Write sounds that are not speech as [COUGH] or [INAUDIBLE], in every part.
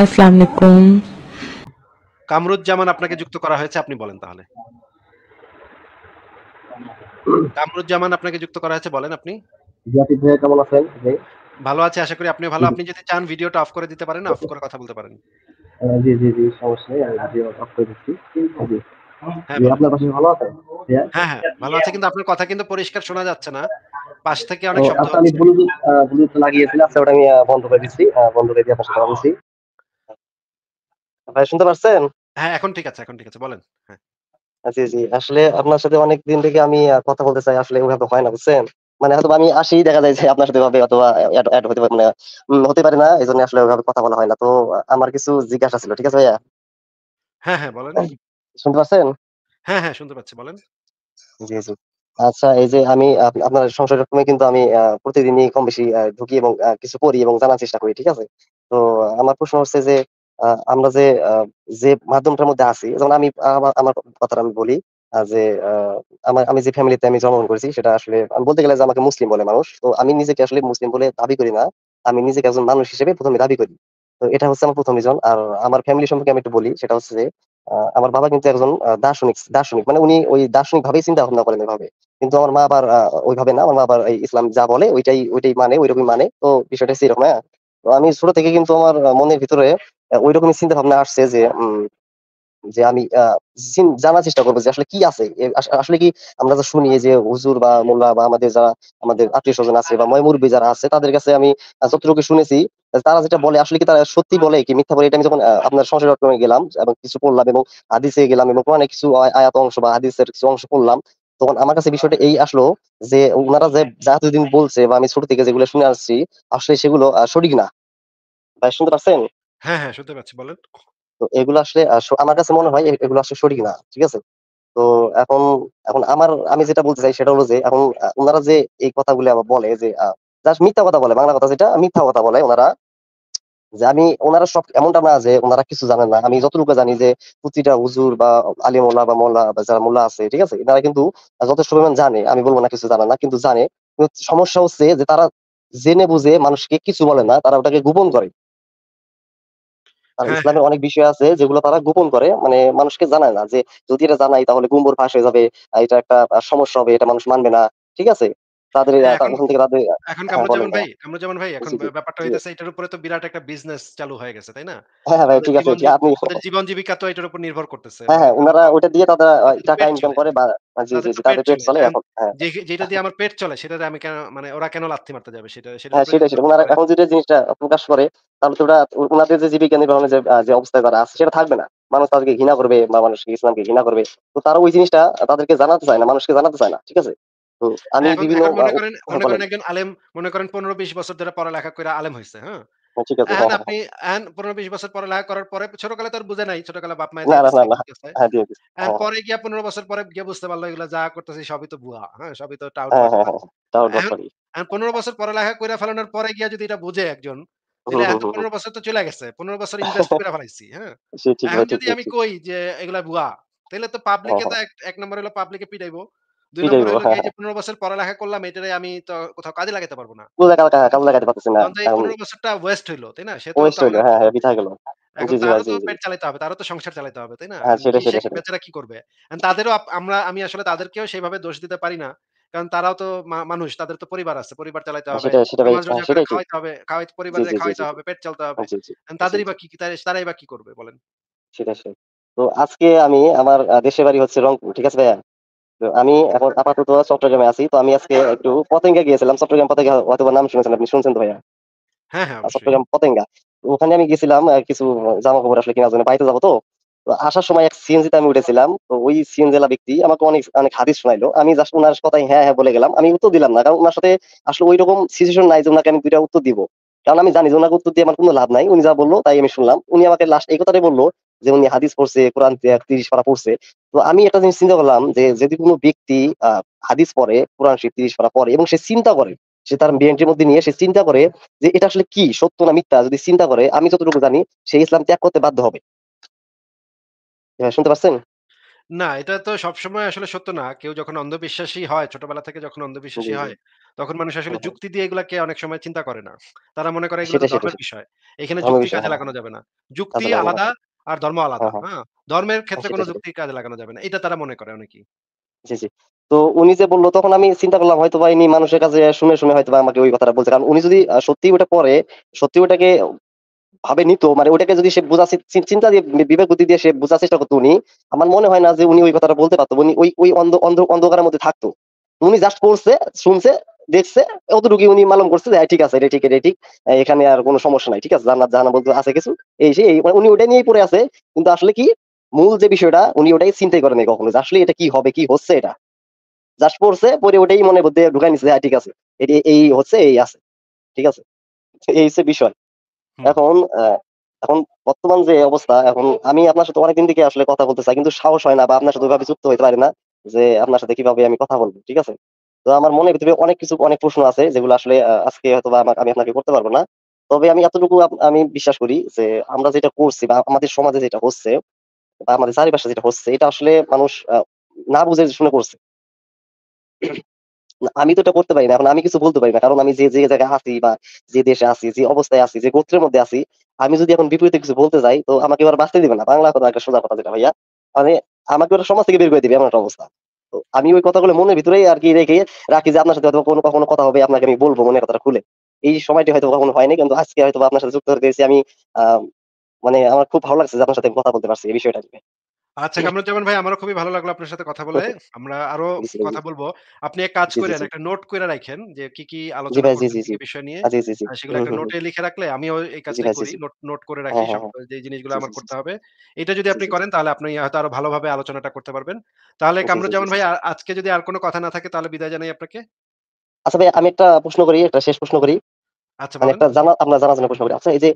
আসসালামু আলাইকুম কামরুজ্জামান আপনাকে যুক্ত করা হয়েছে আপনি বলেন তাহলে কামরুজ্জামান আপনাকে যুক্ত করা হয়েছে বলেন আপনি কেমন আছেন ভালো আছে আশা করি আপনি ভালো আপনি যদি চান ভিডিওটা অফ করে দিতে পারেন অফ করে কথা বলতে পারেন জি জি জি সমস্যা নেই আমি ভিডিও অফ করে দিচ্ছি হ্যাঁ, আপনার পাশে ভালো হ্যাঁ হ্যাঁ ভালো আছে কিন্তু আপনার কথা কিন্তু পরিষ্কার শোনা যাচ্ছে না পাশ থেকে অনেক শব্দ আচ্ছা, আমি ব্লুটুথ লাগিয়েছিলাম আচ্ছা ওটা আমি বন্ধ করে বন্ধ করে দিয়ে পাশে ভাই শুনতে পারছেন হ্যাঁ এখন ঠিক আছে এখন ঠিক আছে বলেন হ্যাঁ। জি জি আসলে আপনার সাথে অনেক দিন থেকে আমি কথা বলতে চাই আসলে ওইভাবে হয় না বুঝছেন মানে হয়তো আমি আসি দেখা যায় যে আপনার সাথে ভাবে অথবা অ্যাড হতে মানে হতে পারে না এই জন্য আসলে ওইভাবে কথা বলা হয় না তো আমার কিছু জিজ্ঞাসা ছিল ঠিক আছে ভাইয়া হ্যাঁ হ্যাঁ বলেন শুনতে পাচ্ছেন হ্যাঁ হ্যাঁ শুনতে পাচ্ছি বলেন জি জি আচ্ছা এই যে আমি আপনার সংসার রকমে কিন্তু আমি প্রতিদিনই কম বেশি ঢুকি এবং কিছু করি এবং জানার চেষ্টা করি ঠিক আছে তো আমার প্রশ্ন হচ্ছে যে আমরা যে যে মাধ্যমটার মধ্যে আছি যেমন আমি আমার কথাটা আমি বলি যে আমার আমি যে ফ্যামিলিতে আমি জন্মগ্রহণ করেছি সেটা আসলে আমি বলতে গেলে যে আমাকে মুসলিম বলে মানুষ তো আমি নিজেকে আসলে মুসলিম বলে দাবি করি না আমি নিজেকে একজন মানুষ হিসেবে প্রথমে দাবি করি তো এটা হচ্ছে আমার প্রথম রিজন আর আমার ফ্যামিলি সম্পর্কে আমি একটু বলি সেটা হচ্ছে যে আমার বাবা কিন্তু একজন দার্শনিক দার্শনিক মানে উনি ওই দার্শনিক ভাবেই চিন্তা ভাবনা করেন ওইভাবে কিন্তু আমার মা আবার ওইভাবে না আমার মা আবার ইসলাম যা বলে ওইটাই ওইটাই মানে ওইরকমই মানে তো বিষয়টা সেরকম হ্যাঁ আমি ছোট থেকে কিন্তু আমার মনের ভিতরে ওই রকমই চিন্তা ভাবনা আসছে যে যে আমি জানার চেষ্টা করবো যে আসলে কি আছে আসলে কি আমরা যা শুনি যে হুজুর বা মোল্লা বা আমাদের যারা আমাদের আত্মীয় স্বজন আছে বা ময়মুরবি যারা আছে তাদের কাছে আমি যতটুকু শুনেছি তারা যেটা বলে আসলে কি তারা সত্যি বলে কি মিথ্যা বলে এটা আমি যখন আপনার সংসার ডট কমে গেলাম এবং কিছু পড়লাম এবং হাদিসে গেলাম এবং অনেক কিছু আয়াত অংশ বা হাদিসের কিছু অংশ পড়লাম তখন আমার কাছে বিষয়টা এই আসলো যে ওনারা যে যা দুদিন বলছে বা আমি ছোট থেকে যেগুলো শুনে আসছি আসলে সেগুলো সঠিক না ভাই শুনতে পাচ্ছেন হ্যাঁ হ্যাঁ শুনতে পাচ্ছি বলেন তো এগুলো আসলে আমার কাছে মনে হয় এগুলো আসলে সঠিক না ঠিক আছে তো এখন এখন আমার আমি যেটা বলতে চাই সেটা হলো যে এখন ওনারা যে এই কথাগুলো বলে যে জাস্ট মিথ্যা কথা বলে বাংলা কথা যেটা মিথ্যা কথা বলে ওনারা যে আমি ওনারা সব এমনটা না যে ওনারা কিছু জানেন না আমি যতটুকু জানি যে প্রতিটা হুজুর বা আলী মোল্লা বা মোল্লা বা যারা মোল্লা আছে ঠিক আছে এনারা কিন্তু যথেষ্ট পরিমাণ জানে আমি বলবো না কিছু জানে না কিন্তু জানে সমস্যা হচ্ছে যে তারা জেনে বুঝে মানুষকে কিছু বলে না তারা ওটাকে গোপন করে হ্যাঁ। ইসলামের অনেক বিষয় আছে যেগুলো তারা গোপন করে মানে মানুষকে জানায় না যে যদি এটা জানাই তাহলে গুম্বর ফাঁস হয়ে যাবে এটা একটা সমস্যা হবে এটা মানুষ মানবে না ঠিক আছে তাদের হ্যাঁ, ওখান থেকে তাদের এখন হ্যাঁ, ভাই ভাই এখন ব্যাপারটা এটার উপরে তো বিরাট একটা বিজনেস চালু হয়ে গেছে তাই না হ্যাঁ, হ্যাঁ ভাই ঠিক আছে আপনি জীবন জীবিকা তো এটার উপর নির্ভর করতেছে হ্যাঁ হ্যাঁ ওনারা ওটা দিয়ে টাকা ইনকাম করে বা জি জি তাদের পেট চলে এখন যেটা দিয়ে আমার পেট চলে সেটাতে আমি কেন মানে ওরা কেন লাথি মারতে যাবে সেটা সেটা হ্যাঁ সেটা সেটা ওনারা এখন যেটা জিনিসটা প্রকাশ করে তাহলে তো ওরা ওনাদের যে জীবিকা নির্বাহনের যে অবস্থায় তারা আছে সেটা থাকবে না মানুষ তাদেরকে ঘৃণা করবে বা মানুষকে ইসলামকে ঘৃণা করবে তো তারা ওই জিনিসটা তাদেরকে জানাতে চায় না মানুষকে জানাতে চায় না ঠিক আছে হ্যাঁ, মনে করেন পনেরো বিশ বছর ধরে পড়ালেখা করে আলেম হয়েছে হ্যাঁ? হ্যাঁ, হ্যাঁ আপনি পনেরো বিশ বছর পড়ালেখা করার পরে ছোটকালে তার বুঝে নাই গিয়া পনেরো বছর পরে গিয়ে বুঝতে পারলো পরে গিয়া যদি এটা বুঝে একজন পনেরো বছর তো চলে গেছে পনেরো বছর ইনভেস্ট ফেলাইছি হ্যাঁ যদি আমি কই যে এগুলা ভুয়া তাহলে তো পাবলিকে তো এক নম্বর হলো পাবলিকে পিটাইবো হ্যাঁ, হ্যাঁ। বছর পড়ালেখা করলাম আমি তো কোথাও কাজে লাগাতে পারবো না সেভাবে দোষ দিতে পারি না কারণ তারাও তো মানুষ তাদের তো পরিবার আছে পরিবার চালাইতে হ্যাঁ, হবে খাওয়াইতে হবে হবে পেট চালাতে হবে তাদেরই বা কি তারাই বা কি করবে বলেন সেটা তো আজকে আমি আমার দেশের বাড়ি হচ্ছে রংপুর ঠিক আছে ভাইয়া আমি এখন আপাতত চট্টগ্রামে আছি তো আমি আজকে একটু পতেঙ্গা গিয়েছিলাম চট্টগ্রাম পতেঙ্গা হয়তো নাম শুনেছেন আপনি শুনছেন তো ভাইয়া চট্টগ্রাম হ্যাঁ, হ্যাঁ, পতেঙ্গা ওখানে আমি গেছিলাম কিছু জামা কাপড় আসলে কেনার জন্য বাইতে যাবো তো আসার সময় এক সিএনজিতে আমি উঠেছিলাম তো ওই সিএনজি ব্যক্তি আমাকে অনেক অনেক হাদিস শোনাইলো আমি জাস্ট ওনার কথাই হ্যাঁ হ্যাঁ বলে গেলাম আমি উত্তর দিলাম না কারণ ওনার সাথে আসলে ওই রকম সিচুয়েশন নাই যে ওনাকে আমি দুইটা উত্তর দিব কারণ আমি জানি যে ওনাকে উত্তর দিয়ে আমার কোনো লাভ নাই উনি যা বললো তাই আমি শুনলাম উনি আমাকে লাস্ট এই কথাটাই বললো যে উনি হাদিস পড়ছে কোরআন তিরিশ পারা পড়ছে তো আমি একটা জিনিস চিন্তা করলাম যে যদি কোনো ব্যক্তি হাদিস পড়ে কোরআন শরীফ তিরিশ পারা পড়ে এবং সে চিন্তা করে সে তার বিএনটির মধ্যে নিয়ে সে চিন্তা করে যে এটা আসলে কি সত্য না মিথ্যা যদি চিন্তা করে আমি যতটুকু জানি সে ইসলাম ত্যাগ করতে বাধ্য হবে শুনতে পাচ্ছেন না এটা তো সবসময় আসলে সত্য না কেউ যখন অন্ধবিশ্বাসী হয় ছোটবেলা থেকে যখন অন্ধবিশ্বাসী হয় তখন মানুষ আসলে যুক্তি দিয়ে এগুলাকে অনেক সময় চিন্তা করে না তারা মনে করে এগুলো বিষয় এখানে হ্যাঁ। যুক্তি কাজে লাগানো যাবে না যুক্তি আলাদা আর ধর্ম আলাদা হ্যাঁ, হ্যাঁ।, হ্যাঁ? ধর্মের হ্যাঁ, ক্ষেত্রে কোনো যুক্তি কাজে লাগানো যাবে না এটা তারা মনে করে অনেকেই জি জি তো উনি যে বললো তখন আমি চিন্তা করলাম হয়তো বা ইনি মানুষের কাছে শুনে শুনে হয়তো বা আমাকে ওই কথাটা বলছে কারণ উনি যদি সত্যি ওটা পরে সত্যি ওটাকে ভাবে নিত মানে ওটাকে যদি সে বোঝা চিন্তা দিয়ে বিবেক বুদ্ধি দিয়ে সে বোঝার চেষ্টা করতো উনি আমার মনে হয় না যে উনি ওই কথাটা বলতে পারতো উনি ওই ওই অন্ধ অন্ধ অন্ধকারের মধ্যে থাকতো উনি জাস্ট পড়ছে শুনছে দেখছে অতটুকু উনি মালুম করছে যে হ্যাঁ, ঠিক আছে এটা ঠিক এটা ঠিক এখানে আর কোনো সমস্যা নাই ঠিক আছে জান্নাত জাহানা বলতে আছে কিছু এই সে উনি ওটা নিয়েই পড়ে আছে কিন্তু আসলে কি মূল যে বিষয়টা উনি ওটাই চিন্তাই করেনি কখনো আসলে এটা কি হবে কি হচ্ছে এটা জাস্ট পড়ছে পরে ওটাই মনে মধ্যে ঢুকাই নিছে হ্যাঁ ঠিক আছে এটি এই হচ্ছে এই আছে ঠিক আছে এই হচ্ছে বিষয় এখন এখন বর্তমান যে অবস্থা এখন আমি আপনার সাথে অনেকদিন থেকে আসলে কথা বলতে চাই কিন্তু সাহস হয় না বা আপনার সাথে ওইভাবে যুক্ত হইতে পারে না যে আপনার সাথে কিভাবে আমি কথা বলবো ঠিক আছে তো আমার মনে ভিতরে অনেক কিছু অনেক প্রশ্ন আছে যেগুলো আসলে আজকে হয়তো বা আমি আপনাকে করতে পারবো না তবে আমি এতটুকু আমি বিশ্বাস করি যে আমরা যেটা করছি বা আমাদের সমাজে যেটা হচ্ছে বা আমাদের চারিপাশে যেটা হচ্ছে এটা আসলে মানুষ না বুঝে শুনে করছে [CLEARS THROAT] আমি তো এটা করতে পারি না এখন আমি কিছু বলতে পারি না কারণ আমি যে যে জায়গায় আসি বা যে দেশে আসি যে অবস্থায় আসি যে গোত্রের মধ্যে আসি আমি যদি এখন বিপরীতে কিছু বলতে যাই তো আমাকে এবার বাঁচতে দিবে না বাংলা কথা একটা সোজা কথা যেটা ভাইয়া মানে আমাকে ওরা সমাজ থেকে বের করে দিবে এমন একটা অবস্থা আমি ওই কথাগুলো মনের ভিতরেই আর কি রেখে রাখি যে আপনার সাথে হয়তো কোনো কখনো কথা হবে আপনাকে আমি বলবো মনের কথাটা খুলে এই সময়টি হয়তো কখনো হয়নি কিন্তু আজকে হয়তো আপনার সাথে যুক্ত হতে পেরেছি আমি মানে আমার খুব ভালো লাগছে যে আপনার সাথে কথা বলতে পারছি এই বিষয়টা নিয়ে আচ্ছা জামান ভাই আমারও খুবই ভালো লাগলো আপনার সাথে কথা বলে আমরা আরো কথা বলবো আপনি এক কাজ করেন একটা নোট করে রাখেন যে কি কি আলোচনা বিষয় নিয়ে সেগুলো একটা নোটে লিখে রাখলে আমিও এই কাজটা করি নোট করে হ্যাঁ, রাখি হ্যাঁ, হ্যাঁ। যে জিনিসগুলো আমার করতে হবে এটা যদি আপনি করেন তাহলে আপনি হয়তো আরো ভালোভাবে আলোচনাটা করতে পারবেন তাহলে জামান ভাই আজকে যদি আর কোনো কথা না থাকে তাহলে বিদায় জানাই আপনাকে আচ্ছা ভাই আমি একটা প্রশ্ন করি একটা শেষ প্রশ্ন করি আচ্ছা মানে একটা জানা আপনার জানা জানা প্রশ্ন করি আচ্ছা এই যে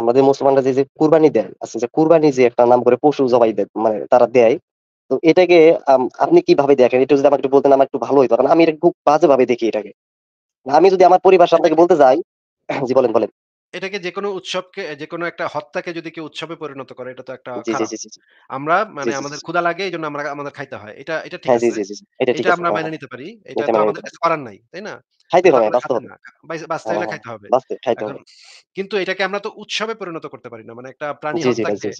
আমাদের মুসলমানরা যে যে কুরবানি দেয় আছে যে কুরবানি যে একটা নাম করে পশু জবাই দেয় মানে তারা দেয় তো এটাকে আপনি কিভাবে দেখেন এটা যদি আমাকে একটু বলতেন আমার একটু ভালো হইতো কারণ আমি এটা খুব বাজে ভাবে দেখি এটাকে আমি যদি আমার পরিবার সামনে বলতে যাই জি বলেন বলেন এটাকে যে কোনো উৎসবকে যে কোনো একটা হত্যাকে যদি কেউ উৎসবে পরিণত করে এটা তো একটা আমরা মানে আমাদের জি। ক্ষুধা লাগে জন্য আমরা আমাদের খাইতে হয়। এটা এটা ঠিক আছে। এটা আমরা মেনে নিতে পারি। এটা তো আমাদের কাছে করার নাই, তাই না? খাইতে হবে, আমাদের না। খাইতে হবে। কিন্তু এটাকে আমরা তো উৎসবে পরিণত করতে পারি না। মানে একটা প্রাণী হত্যাকে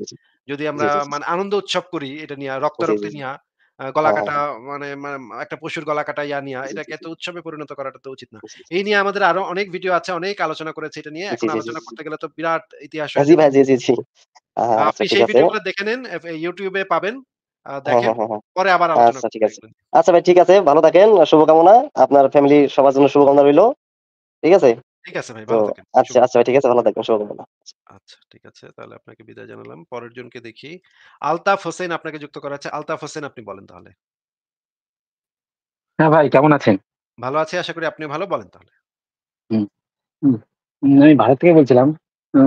যদি আমরা মানে আনন্দ উৎসব করি এটা নিয়ে জি, জি, রক্তারক্তি জি। গলা কাটা মানে, মানে একটা পশুর গলা কাটা ইয়া নিয়ে এটাকে এত উৎসবে পরিণত করাটা তো উচিত না এই নিয়ে আমাদের আরো অনেক ভিডিও আছে অনেক আলোচনা করেছে এটা নিয়ে এখন আলোচনা করতে গেলে তো বিরাট ইতিহাস আচ্ছা, আপনি সেই ভিডিওগুলো দেখে নেন ইউটিউবে পাবেন হ্যাঁ, হ্যাঁ, হ্যাঁ, পরে আবার আলোচনা আচ্ছা, ঠিক আছে আচ্ছা ভাই ঠিক আছে ভালো থাকেন শুভকামনা আপনার ফ্যামিলি সবার জন্য শুভকামনা রইলো ঠিক আছে ঠিক আছে ভাই, ভালো থাকেন। আচ্ছা, আচ্ছা ভাই ঠিক আছে ভালো শুভকামনা। আচ্ছা, ঠিক আছে। তাহলে আপনাকে বিদায় জানালাম। পরের জনকে দেখি। আলতাফ হোসেন আপনাকে যুক্ত করা আছে। আলতাফ হোসেন আপনি বলেন তাহলে। হ্যাঁ ভাই কেমন আছেন? ভালো আছি। আশা করি আপনি ভালো। বলেন তাহলে। আমি ভারত থেকে বলছিলাম।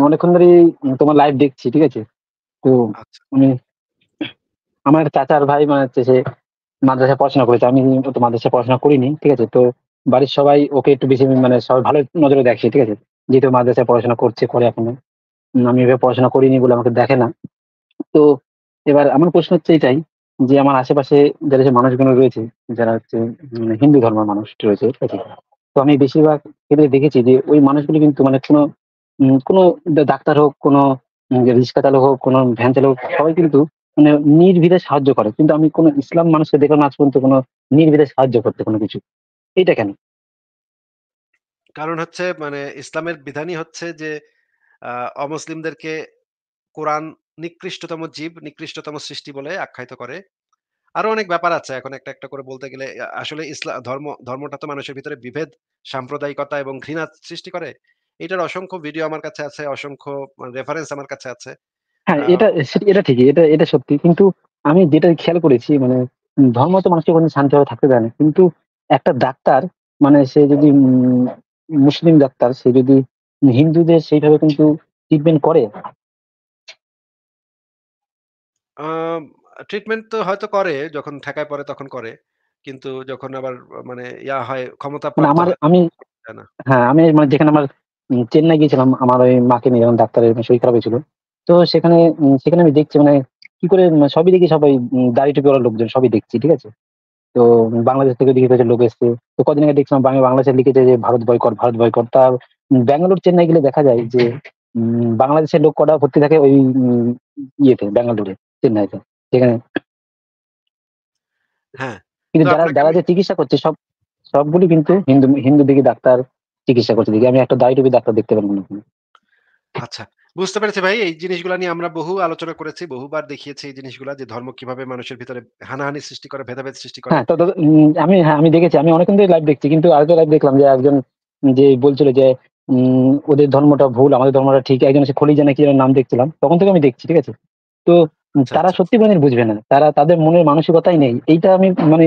অনেকক্ষণ ধরেই তোমার লাইভ দেখছি। ঠিক আছে? তো আচ্ছা। আমার চাচার ভাই মানে হচ্ছে সে মাদ্রাসায় পড়াশোনা করেছে। আমি তো মাদ্রাসায় পড়াশোনা করিনি। ঠিক আছে? তো বাড়ির সবাই ওকে একটু বেশি মানে সবাই ভালো নজরে দেখে ঠিক আছে যেহেতু মাদ্রাসায় পড়াশোনা করছে করে এখনো আমি এভাবে পড়াশোনা করিনি বলে আমাকে দেখে না তো এবার আমার প্রশ্ন হচ্ছে এটাই যে আমার আশেপাশে যারা যে মানুষগুলো রয়েছে যারা হচ্ছে মানে হিন্দু ধর্মের মানুষ রয়েছে ঠিক আছে তো আমি বেশিরভাগ ক্ষেত্রে দেখেছি যে ওই মানুষগুলো কিন্তু মানে কোনো কোনো ডাক্তার হোক কোনো রিক্সা চালক হোক কোনো ভ্যান চালক সবাই কিন্তু মানে নির্বিধে সাহায্য করে কিন্তু আমি কোনো ইসলাম মানুষকে দেখলাম আজ পর্যন্ত কোনো নির্বিধে সাহায্য করতে কোনো কিছু এটা কেন? কারণ হচ্ছে মানে ইসলামের বিধানই হচ্ছে যে অমুসলিমদেরকে কোরআন নিকৃষ্টতম জীব, নিকৃষ্টতম সৃষ্টি বলে আখ্যায়িত করে। আরো অনেক ব্যাপার আছে। এখন একটা, একটা করে বলতে গেলে আসলে ইসলাম ধর্ম ধর্মটা তো মানুষের ভিতরে বিভেদ, সাম্প্রদায়িকতা এবং ঘৃণা সৃষ্টি করে। এটার অসংখ্য ভিডিও আমার কাছে আছে, অসংখ্য রেফারেন্স আমার কাছে আছে। হ্যাঁ, এটা এটা ঠিকই। এটা, এটা সত্যি। কিন্তু আমি যেটা খেয়াল করেছি মানে ধর্ম তো মানুষকে কোনদিন শান্তিভাবে থাকতে দেয় না। কিন্তু একটা ডাক্তার মানে সে যদি মুসলিম ডাক্তার সে যদি হিন্দুদের সেইভাবে কিন্তু ট্রিটমেন্ট করে ট্রিটমেন্ট তো হয়তো করে যখন ঠেকায় পরে তখন করে কিন্তু যখন আবার মানে ইয়া হয় ক্ষমতা মানে আমার আমি হ্যাঁ আমি মানে যেখানে আমার চেন্নাই গিয়েছিলাম আমার ওই মাকে নিয়ে যখন ডাক্তারের মানে শরীর খারাপ হয়েছিল তো সেখানে সেখানে আমি দেখছি মানে কি করে মানে সবই দেখি সবাই দাড়ি টুপি ওরা লোকজন সবই দেখছি ঠিক আছে তো বাংলাদেশ থেকে লিখেছে লোক এসছে তো কদিন আগে দেখছিলাম আমি বাংলাদেশে লিখেছে যে ভারত বয়কট ভারত বয়কট তা ব্যাঙ্গালোর চেন্নাই গেলে দেখা যায় যে বাংলাদেশের লোক কটা ভর্তি থাকে ওই ইয়েতে ব্যাঙ্গালোরে চেন্নাইতে সেখানে হ্যাঁ কিন্তু যারা যারা যে চিকিৎসা করছে সব সবগুলি কিন্তু হিন্দু হিন্দু দিকে ডাক্তার চিকিৎসা করছে দেখি আমি একটা দায়ী ডাক্তার দেখতে পেলাম আচ্ছা বুঝতে পেরেছি ভাই এই জিনিসগুলো নিয়ে আমরা বহু আলোচনা করেছি বহুবার দেখিয়েছি এই জিনিসগুলো যে ধর্ম কিভাবে মানুষের ভিতরে হানাহানি সৃষ্টি করে ভেদাভেদ সৃষ্টি করে হ্যাঁ আমি হ্যাঁ আমি দেখেছি আমি অনেক ধরে লাইভ দেখছি কিন্তু আরেকটা লাইভ দেখলাম যে একজন যে বলছিল যে ওদের ধর্মটা ভুল আমাদের ধর্মটা ঠিক একজন সে খলি জানা কি যেন নাম দেখছিলাম তখন থেকে আমি দেখছি ঠিক আছে তো আচ্ছা, তারা আচ্ছা। সত্যি বুঝবে না তারা তাদের মনের মানসিকতাই নেই এইটা আমি মানে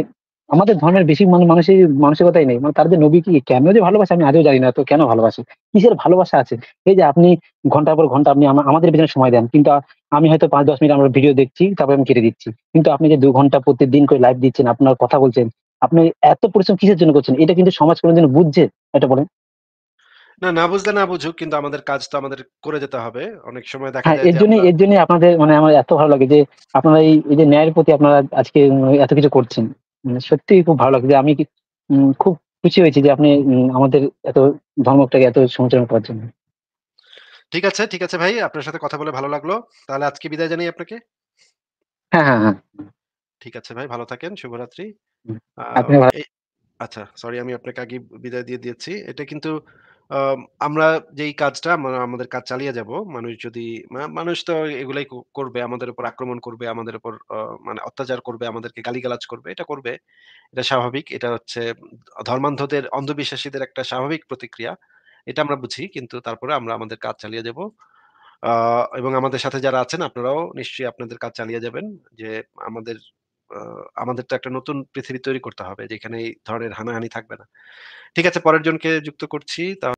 আমাদের ধর্মের বেশি মানে মানুষের মানসিকতাই নেই মানে তাদের নবী কি কেন যে ভালোবাসে আমি আজও জানি না তো কেন ভালোবাসে কিসের ভালোবাসা আছে এই যে আপনি ঘন্টার পর ঘন্টা আপনি আমাদের পেছনে সময় দেন কিন্তু আমি হয়তো পাঁচ দশ মিনিট আমরা ভিডিও দেখছি তারপরে আমি কেটে দিচ্ছি কিন্তু আপনি যে দু ঘন্টা প্রতিদিন করে লাইভ দিচ্ছেন আপনার কথা বলছেন আপনি এত পরিশ্রম কিসের জন্য করছেন এটা কিন্তু সমাজ কোনো জন্য বুঝছে এটা বলেন না না বুঝলে না বুঝুক কিন্তু আমাদের কাজ তো আমাদের করে যেতে হবে অনেক সময় দেখা হ্যাঁ, যায় এর জন্য এর জন্য আপনাদের মানে আমার এত ভালো লাগে যে আপনারা এই যে ন্যায়ের প্রতি আপনারা আজকে এত কিছু করছেন মানে সত্যি খুব ভালো লাগছে আমি খুব খুশি হয়েছি যে আপনি আমাদের এত ধর্মটাকে এত সমালোচনা করার জন্য ঠিক আছে ঠিক আছে ভাই আপনার সাথে কথা বলে ভালো লাগলো তাহলে আজকে বিদায় জানাই আপনাকে হ্যাঁ হ্যাঁ হ্যাঁ ঠিক আছে ভাই ভালো থাকেন শুভরাত্রি আচ্ছা সরি আমি আপনাকে আগে বিদায় দিয়ে দিয়েছি এটা কিন্তু আমরা যেই কাজটা আমাদের কাজ চালিয়ে যাব। মানুষ যদি মানুষ তো এগুলাই করবে। আমাদের উপর আক্রমণ করবে, আমাদের উপর মানে অত্যাচার করবে, আমাদেরকে গালিগালাজ করবে। এটা করবে। এটা স্বাভাবিক। এটা হচ্ছে ধর্মান্ধদের, অন্ধবিশ্বাসীদের একটা স্বাভাবিক প্রতিক্রিয়া। এটা আমরা বুঝি। কিন্তু তারপরে আমরা আমাদের কাজ চালিয়ে যাব। আহ এবং আমাদের সাথে যারা আছেন আপনারাও নিশ্চয়ই আপনাদের কাজ চালিয়ে যাবেন। যে আমাদের আমাদের তো একটা নতুন পৃথিবী তৈরি করতে হবে যেখানে এই ধরনের হানাহানি থাকবে না। ঠিক আছে পরের জনকে যুক্ত করছি। তা